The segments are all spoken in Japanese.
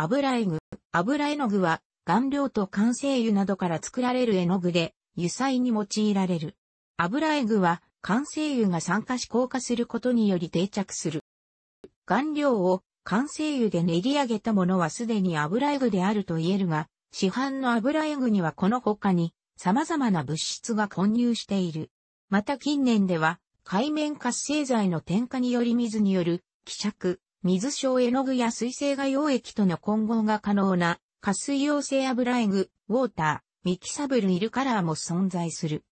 油絵具。油絵の具は、顔料と完成油などから作られる絵の具で、油彩に用いられる。油絵具は、完成油が酸化し硬化することにより定着する。顔料を完成油で練り上げたものはすでに油絵具であると言えるが、市販の油絵具にはこの他に様々な物質が混入している。また近年では、海面活性剤の添加により水による希釈、水晶絵の具や水性画溶液との混合が可能な、加水溶性油絵具、ウォーター、ミキサブルイルカラーも存在する。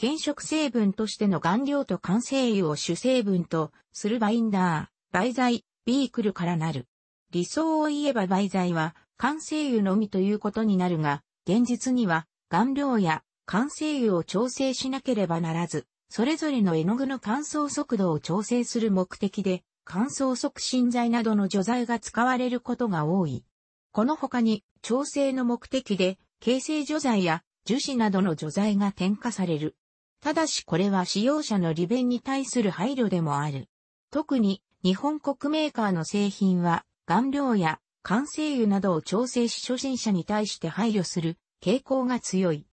原色成分としての顔料と完成油を主成分とするバインダー、媒材、ビークルからなる。理想を言えば媒材は完成油のみということになるが、現実には顔料や完成油を調整しなければならず、それぞれの絵の具の乾燥速度を調整する目的で乾燥促進剤などの除剤が使われることが多い。この他に、調整の目的で、形成除剤や樹脂などの除剤が添加される。ただしこれは使用者の利便に対する配慮でもある。特に、日本国メーカーの製品は、顔料や完成油などを調整し初心者に対して配慮する傾向が強い。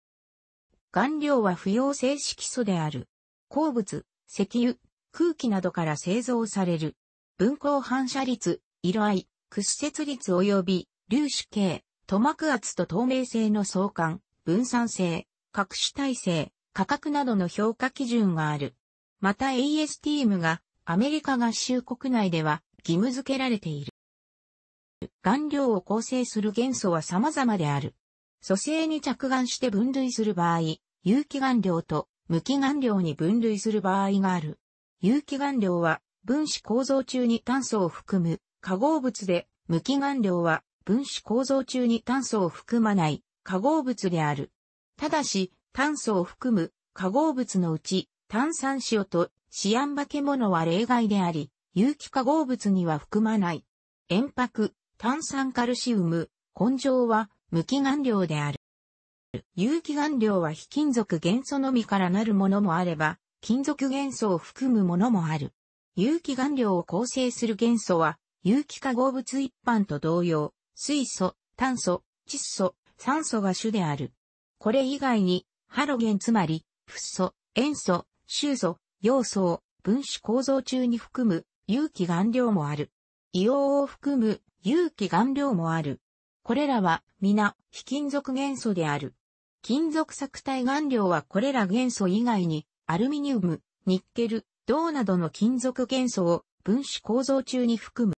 顔料は不溶性色素である。鉱物、石油、空気などから製造される。分光反射率、色合い、屈折率及び粒子系、塗膜圧と透明性の相関、分散性、各種体制、価格などの評価基準がある。また ASTM がアメリカ合衆国内では義務付けられている。顔料を構成する元素は様々である。組成に着眼して分類する場合、有機顔料と無機顔料に分類する場合がある。有機顔料は分子構造中に炭素を含む化合物で、無機顔料は分子構造中に炭素を含まない化合物である。ただし、炭素を含む化合物のうち、炭酸塩とシアン化け物は例外であり、有機化合物には含まない。塩白、炭酸カルシウム、根性は無機顔料である。有機顔料は非金属元素のみからなるものもあれば、金属元素を含むものもある。有機顔料を構成する元素は、有機化合物一般と同様、水素、炭素、窒素、酸素が主である。これ以外に、ハロゲンつまり、フッ素、塩素、臭素、要素を分子構造中に含む有機顔料もある。硫黄を含む有機顔料もある。これらは皆非金属元素である。金属錯体顔料はこれら元素以外にアルミニウム、ニッケル、銅などの金属元素を分子構造中に含む。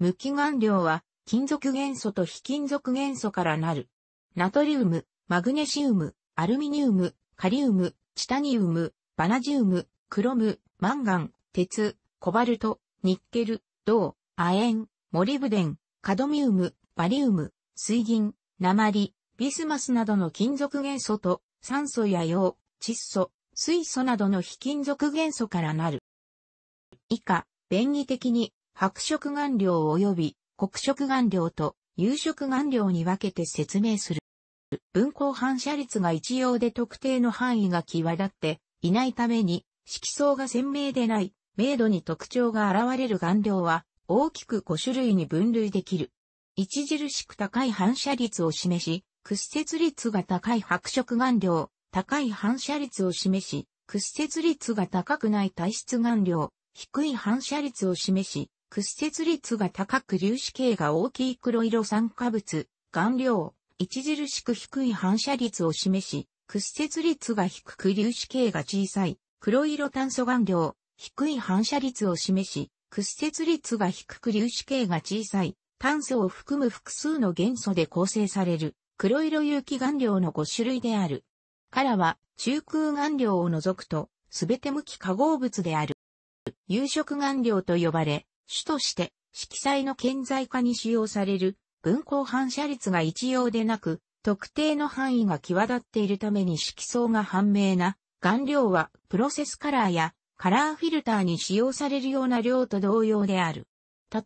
無機顔料は金属元素と非金属元素からなる。ナトリウム、マグネシウム、アルミニウム、カリウム、チタニウム、バナジウム、クロム、マンガン、鉄、コバルト、ニッケル、銅、亜鉛、モリブデン、カドミウム、バリウム、水銀、鉛、ビスマスなどの金属元素と酸素や硫黄、窒素、水素などの非金属元素からなる。以下、便宜的に白色顔料及び黒色顔料と有色顔料に分けて説明する。分光反射率が一様で特定の範囲が際立っていないために色相が鮮明でない明度に特徴が現れる顔料は大きく5種類に分類できる。著しく高い反射率を示し、屈折率が高い白色顔料、高い反射率を示し、屈折率が高くない体質顔料、低い反射率を示し、屈折率が高く粒子系が大きい黒色酸化物、顔料、著しく低い反射率を示し、屈折率が低く粒子系が小さい、黒色炭素顔料、低い反射率を示し、屈折率が低く粒子系が小さい、炭素を含む複数の元素で構成される、黒色有機顔料の5種類である。からは中空顔料を除くと、すべて無機化合物である。有色顔料と呼ばれ、種として色彩の顕在化に使用される分光反射率が一様でなく、特定の範囲が際立っているために色相が判明な顔料はプロセスカラーやカラーフィルターに使用されるような量と同様である。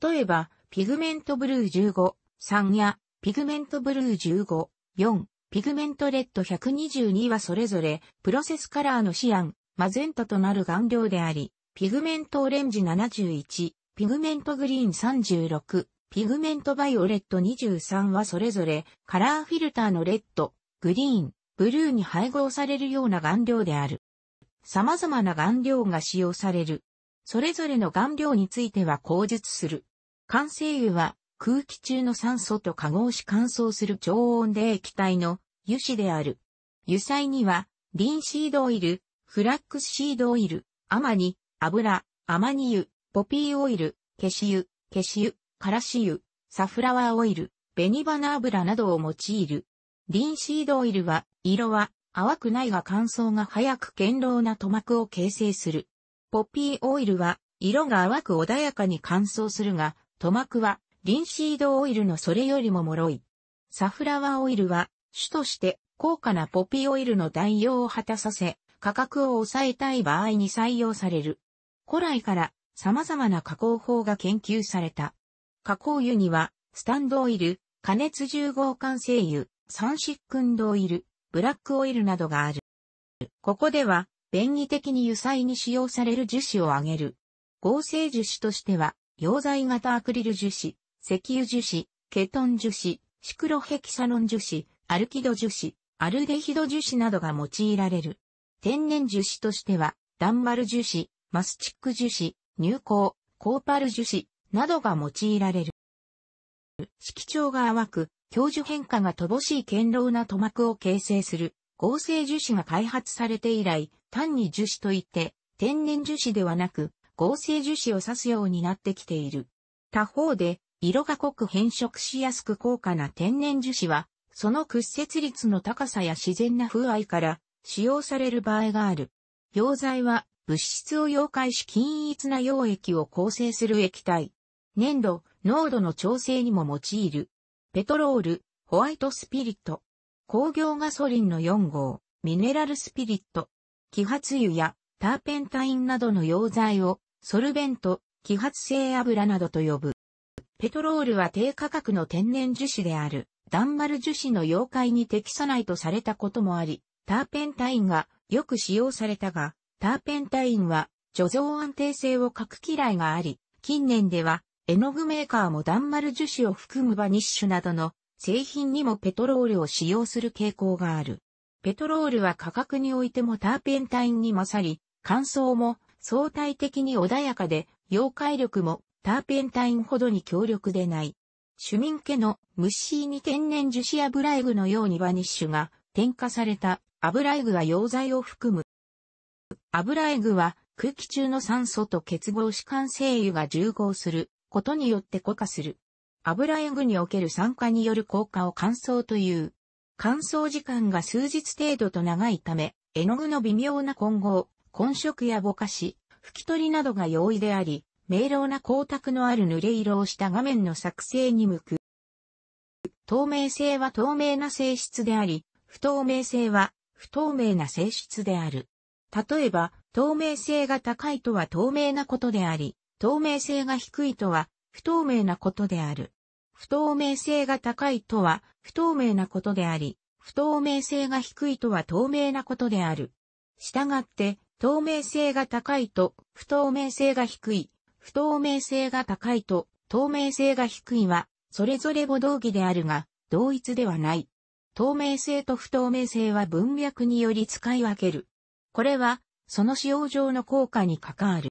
例えば、ピグメントブルー15、3やピグメントブルー15、4ピグメントレッド122はそれぞれ、プロセスカラーのシアン、マゼンタとなる顔料であり、ピグメントオレンジ71、ピグメントグリーン36、ピグメントバイオレット23はそれぞれ、カラーフィルターのレッド、グリーン、ブルーに配合されるような顔料である。様々な顔料が使用される。それぞれの顔料については口述する。完成油は空気中の酸素と化合し乾燥する超温で液体の油脂である。油彩には、リンシードオイル、フラックスシードオイル、アマニ、油、アマニ油、ポピーオイル、消し油、消し油、からし油、サフラワーオイル、ベニバナ油などを用いる。リンシードオイルは、色は淡くないが乾燥が早く堅牢な塗膜を形成する。ポピーオイルは、色が淡く穏やかに乾燥するが、塗膜はリンシードオイルのそれよりも脆い。サフラワーオイルは、主として高価なポピーオイルの代用を果たさせ、価格を抑えたい場合に採用される。古来から様々な加工法が研究された。加工油には、スタンドオイル、加熱重合管製油、サンシックンドオイル、ブラックオイルなどがある。ここでは、便宜的に油彩に使用される樹脂を挙げる。合成樹脂としては、溶剤型アクリル樹脂、石油樹脂、ケトン樹脂、シクロヘキサロン樹脂、アルキド樹脂、アルデヒド樹脂などが用いられる。天然樹脂としては、ダンバル樹脂、マスチック樹脂、乳香、コーパル樹脂などが用いられる。色調が淡く、教樹変化が乏しい堅牢な塗膜を形成する合成樹脂が開発されて以来、単に樹脂といって、天然樹脂ではなく、合成樹脂を指すようになってきている。他方で、色が濃く変色しやすく高価な天然樹脂は、その屈折率の高さや自然な風合いから使用される場合がある。溶剤は物質を溶解し均一な溶液を構成する液体。粘土、濃度の調整にも用いる。ペトロール、ホワイトスピリット。工業ガソリンの4号、ミネラルスピリット。揮発油やターペンタインなどの溶剤をソルベント、揮発性油などと呼ぶ。ペトロールは低価格の天然樹脂である、ダンマル樹脂の溶解に適さないとされたこともあり、ターペンタインがよく使用されたが、ターペンタインは貯蔵安定性を欠く嫌いがあり、近年では絵の具メーカーもダンマル樹脂を含むバニッシュなどの製品にもペトロールを使用する傾向がある。ペトロールは価格においてもターペンタインに勝り、乾燥も相対的に穏やかで、溶解力もターペンタインほどに強力でない。ミン家のムッシーに天然樹脂油絵具のようにバニッシュが添加された油絵具が溶剤を含む。油絵具は空気中の酸素と結合脂完精油が重合することによって固化する。油絵具における酸化による効果を乾燥という。乾燥時間が数日程度と長いため、絵の具の微妙な混合、混色やぼかし、拭き取りなどが容易であり、明朗な光沢のある濡れ色をした画面の作成に向く。透明性は透明な性質であり、不透明性は不透明な性質である。例えば、透明性が高いとは透明なことであり、透明性が低いとは不透明なことである。不透明性が高いとは不透明なことであり、不透明性が低いとは透明なことである。したがって、透明性が高いと不透明性が低い、不透明性が高いと透明性が低いは、それぞれ母同義であるが、同一ではない。透明性と不透明性は文脈により使い分ける。これは、その使用上の効果に関わる。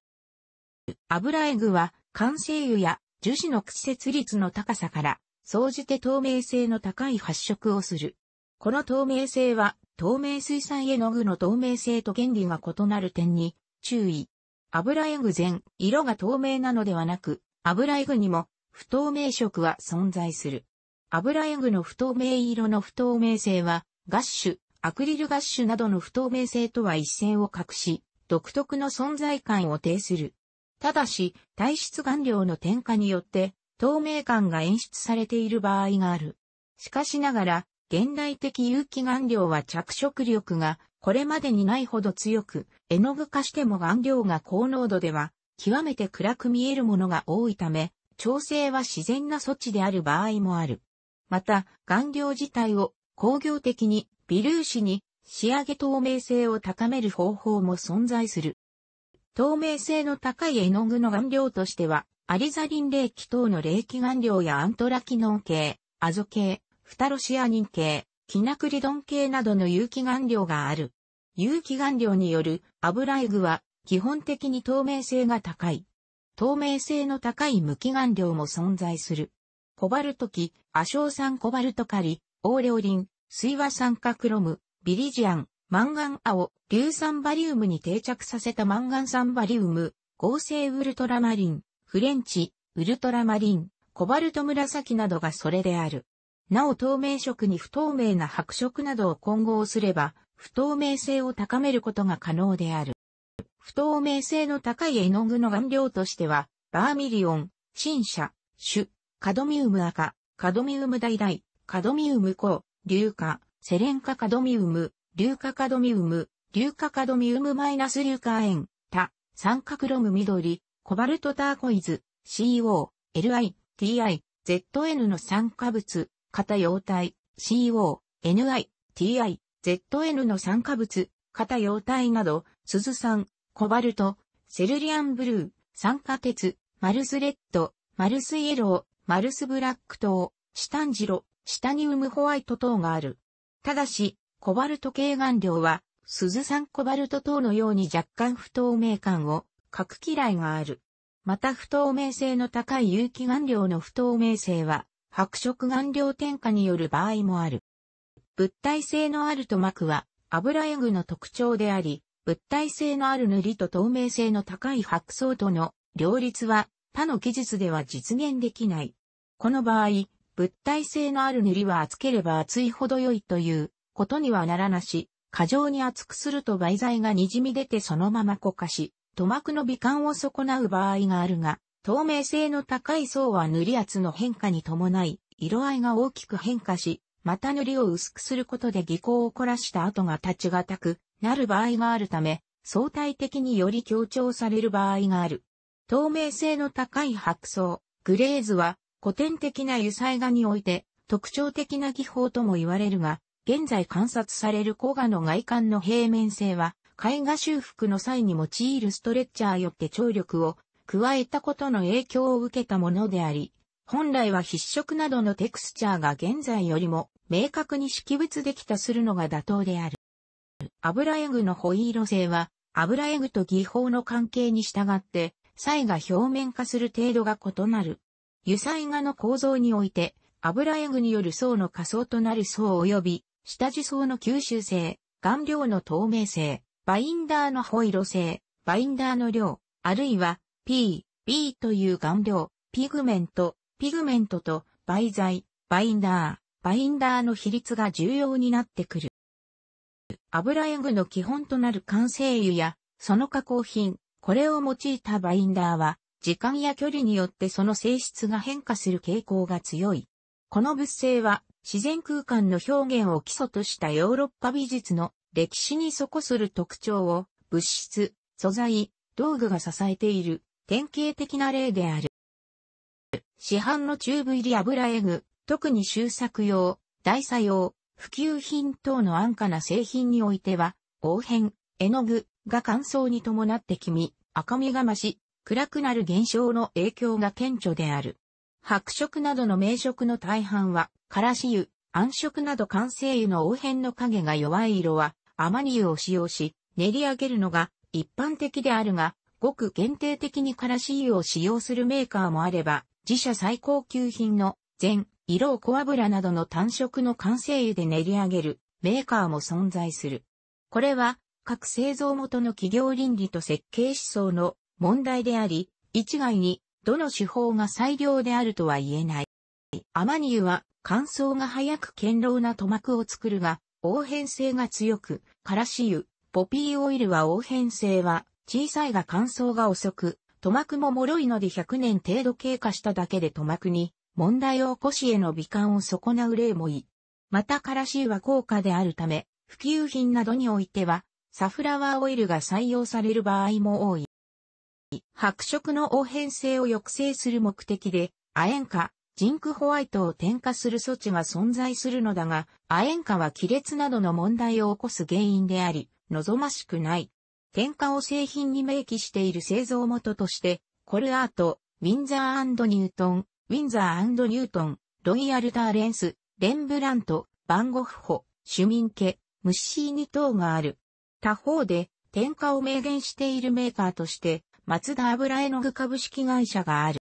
油絵具は、完成油や樹脂の屈折率の高さから、総じて透明性の高い発色をする。この透明性は、透明水産絵の具の透明性と原理が異なる点に注意。油絵具全、色が透明なのではなく、油絵具にも不透明色は存在する。油絵具の不透明色の不透明性は、ガッシュ、アクリルガッシュなどの不透明性とは一線を画し、独特の存在感を呈する。ただし、体質顔料の添加によって、透明感が演出されている場合がある。しかしながら、現代的有機顔料は着色力がこれまでにないほど強く、絵の具化しても顔料が高濃度では極めて暗く見えるものが多いため、調整は自然な措置である場合もある。また、顔料自体を工業的に微粒子に仕上げ透明性を高める方法も存在する。透明性の高い絵の具の顔料としては、アリザリン冷気等の冷気顔料やアントラキノン系、アゾ系、タロシアニン系、キナクリドン系などの有機顔料がある。有機顔料による油絵具は基本的に透明性が高い。透明性の高い無機顔料も存在する。コバルト基、アショウ酸コバルトカリ、オーレオリン、水和酸化クロム、ビリジアン、マンガン青、硫酸バリウムに定着させたマンガン酸バリウム、合成ウルトラマリン、フレンチ、ウルトラマリン、コバルト紫などがそれである。なお透明色に不透明な白色などを混合すれば、不透明性を高めることが可能である。不透明性の高い絵の具の顔料としては、バーミリオン、新車、種、カドミウム赤、カドミウム橙、カドミウム鋼、硫化、セレン化カドミウム、硫化カドミウム、硫化カドミウムマイナス硫化塩、他、酸化クロム緑、コバルトターコイズ、CO、LI、TI、ZN の酸化物、型容態、CO、NI、TI、ZN の酸化物、型容態など、鈴酸、コバルト、セルリアンブルー、酸化鉄、マルスレッド、マルスイエロー、マルスブラック等、シタンジロ、シタニウムホワイト等がある。ただし、コバルト系顔料は、鈴酸コバルト等のように若干不透明感を、核嫌いがある。また不透明性の高い有機顔料の不透明性は、白色顔料添加による場合もある。物体性のある塗膜は油絵具の特徴であり、物体性のある塗りと透明性の高い白層との両立は他の技術では実現できない。この場合、物体性のある塗りは厚ければ厚いほど良いということにはならなし、過剰に厚くすると媒材が滲み出てそのまま固化し、塗膜の美観を損なう場合があるが、透明性の高い層は塗り圧の変化に伴い、色合いが大きく変化し、また塗りを薄くすることで技巧を凝らした跡が立ちがたくなる場合があるため、相対的により強調される場合がある。透明性の高い白層、グレーズは古典的な油彩画において特徴的な技法とも言われるが、現在観察される古画の外観の平面性は、絵画修復の際に用いるストレッチャーよって張力を加えたことの影響を受けたものであり、本来は筆色などのテクスチャーが現在よりも明確に識別できたするのが妥当である。油絵具のホイール性は、油絵具と技法の関係に従って、彩が表面化する程度が異なる。油彩画の構造において、油絵具による層の仮想となる層及び、下地層の吸収性、顔料の透明性、バインダーのホイール性、バインダーの量、あるいは P、B という顔料、ピグメント、ピグメントと媒材、バインダー、バインダーの比率が重要になってくる。油絵具の基本となる完成油や、その加工品、これを用いたバインダーは、時間や距離によってその性質が変化する傾向が強い。この物性は自然空間の表現を基礎としたヨーロッパ美術の歴史に即する特徴を物質、素材、道具が支えている典型的な例である。市販のチューブ入り油絵具、特に修作用、大作用、普及品等の安価な製品においては、黄変、絵の具が乾燥に伴って黄み、赤みが増し、暗くなる現象の影響が顕著である。白色などの名色の大半は、からし油、暗色など完成油の黄変の影が弱い色は、甘マ油を使用し、練り上げるのが一般的であるが、ごく限定的にからし油を使用するメーカーもあれば、自社最高級品の全、色を小油などの単色の完成油で練り上げるメーカーも存在する。これは各製造元の企業倫理と設計思想の問題であり、一概にどの手法が最良であるとは言えない。アマニ油は乾燥が早く堅牢な塗膜を作るが、応変性が強く、からし油、ポピーオイルは応変性は小さいが乾燥が遅く、塗膜も脆いので100年程度経過しただけで塗膜に問題を起こしへの美観を損なう例もいい。またカラシーは高価であるため、普及品などにおいては、サフラワーオイルが採用される場合も多い。白色の応変性を抑制する目的で、亜鉛化、ジンクホワイトを添加する措置が存在するのだが、亜鉛化は亀裂などの問題を起こす原因であり、望ましくない。添加を製品に明記している製造元として、コルアート、ウィンザーニュートン、ウィンザーニュートン、ロイヤルターレンス、レンブラント、バンゴッホ、シュミンケ、ムッシーニ等がある。他方で、添加を明言しているメーカーとして、松田油絵の具株式会社がある。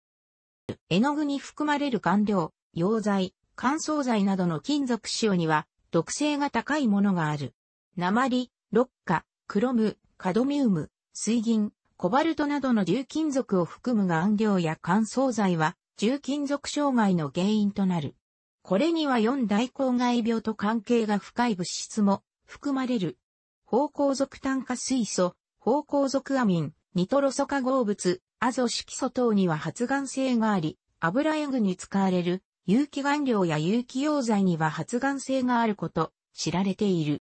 絵の具に含まれる顔料、溶剤、乾燥剤などの金属塩には、毒性が高いものがある。鉛、ロッカ、クロム、カドミウム、水銀、コバルトなどの重金属を含む顔料や乾燥剤は重金属障害の原因となる。これには四大公害病と関係が深い物質も含まれる。芳香属炭化水素、芳香属アミン、ニトロ素化合物、アゾ色素等には発がん性があり、油絵具に使われる有機顔料や有機溶剤には発がん性があること、知られている。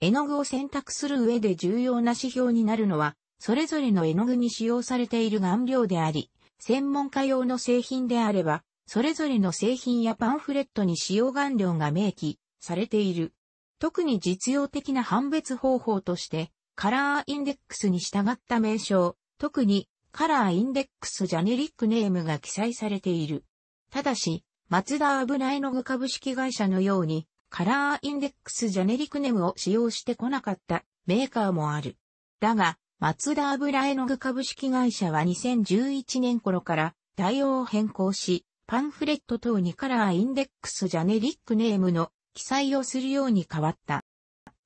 絵の具を選択する上で重要な指標になるのは、それぞれの絵の具に使用されている顔料であり、専門家用の製品であれば、それぞれの製品やパンフレットに使用顔料が明記されている。特に実用的な判別方法として、カラーインデックスに従った名称、特にカラーインデックスジャネリックネームが記載されている。ただし、マツダ油絵の具株式会社のように、カラーインデックスジェネリックネムを使用してこなかったメーカーもある。だが、マツダ油絵の具株式会社は2011年頃から対応を変更し、パンフレット等にカラーインデックスジャネリックネームの記載をするように変わった。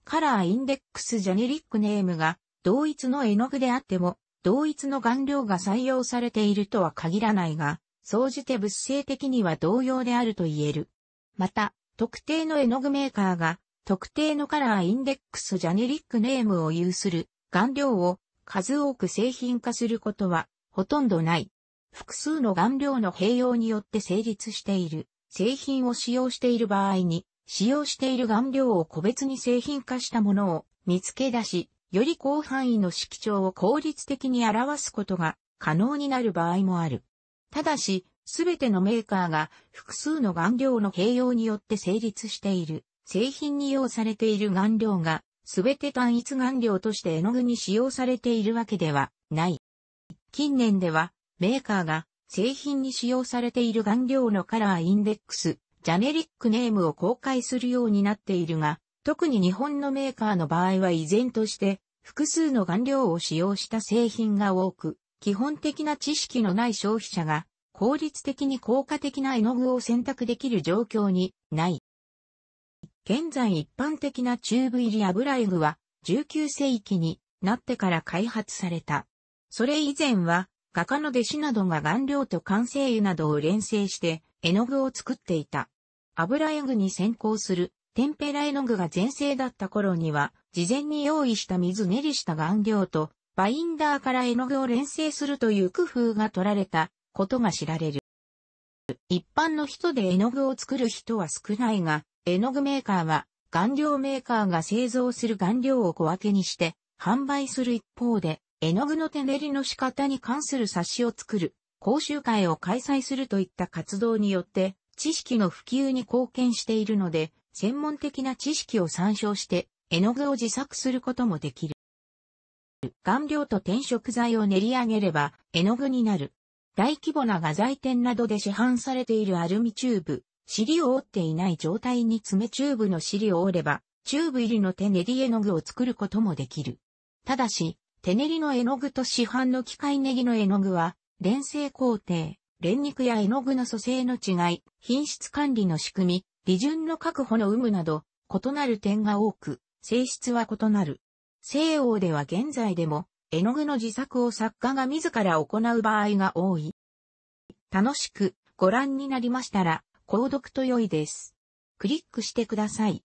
カラーインデックスジャネリックネームが同一の絵の具であっても、同一の顔料が採用されているとは限らないが、総じて物性的には同様であると言える。また、特定の絵の具メーカーが特定のカラーインデックスジャネリックネームを有する顔料を数多く製品化することはほとんどない。複数の顔料の併用によって成立している製品を使用している場合に使用している顔料を個別に製品化したものを見つけ出し、より広範囲の色調を効率的に表すことが可能になる場合もある。ただし、すべてのメーカーが複数の顔料の併用によって成立している。製品に用されている顔料が、すべて単一顔料として絵の具に使用されているわけではない。近年では、メーカーが製品に使用されている顔料のカラーインデックス、ジャネリックネームを公開するようになっているが、特に日本のメーカーの場合は依然として、複数の顔料を使用した製品が多く、基本的な知識のない消費者が効率的に効果的な絵の具を選択できる状況にない。現在一般的なチューブ入り油絵具は19世紀になってから開発された。それ以前は画家の弟子などが顔料と完成油などを連成して絵の具を作っていた。油絵具に先行するテンペラ絵の具が全盛だった頃には事前に用意した水練りした顔料とバインダーから絵の具を連成するという工夫が取られたことが知られる。一般の人で絵の具を作る人は少ないが、絵の具メーカーは、顔料メーカーが製造する顔料を小分けにして、販売する一方で、絵の具の手練りの仕方に関する冊子を作る、講習会を開催するといった活動によって、知識の普及に貢献しているので、専門的な知識を参照して、絵の具を自作することもできる。顔料と転色剤を練り上げれば、絵の具になる。大規模な画材店などで市販されているアルミチューブ、尻を折っていない状態に爪チューブの尻を折れば、チューブ入りの手練り絵の具を作ることもできる。ただし、手練りの絵の具と市販の機械ネギの絵の具は、連成工程、練肉や絵の具の組成の違い、品質管理の仕組み、利順の確保の有無など、異なる点が多く、性質は異なる。西欧では現在でも、絵の具の自作を作家が自ら行う場合が多い。楽しくご覧になりましたら、購読と良いです。クリックしてください。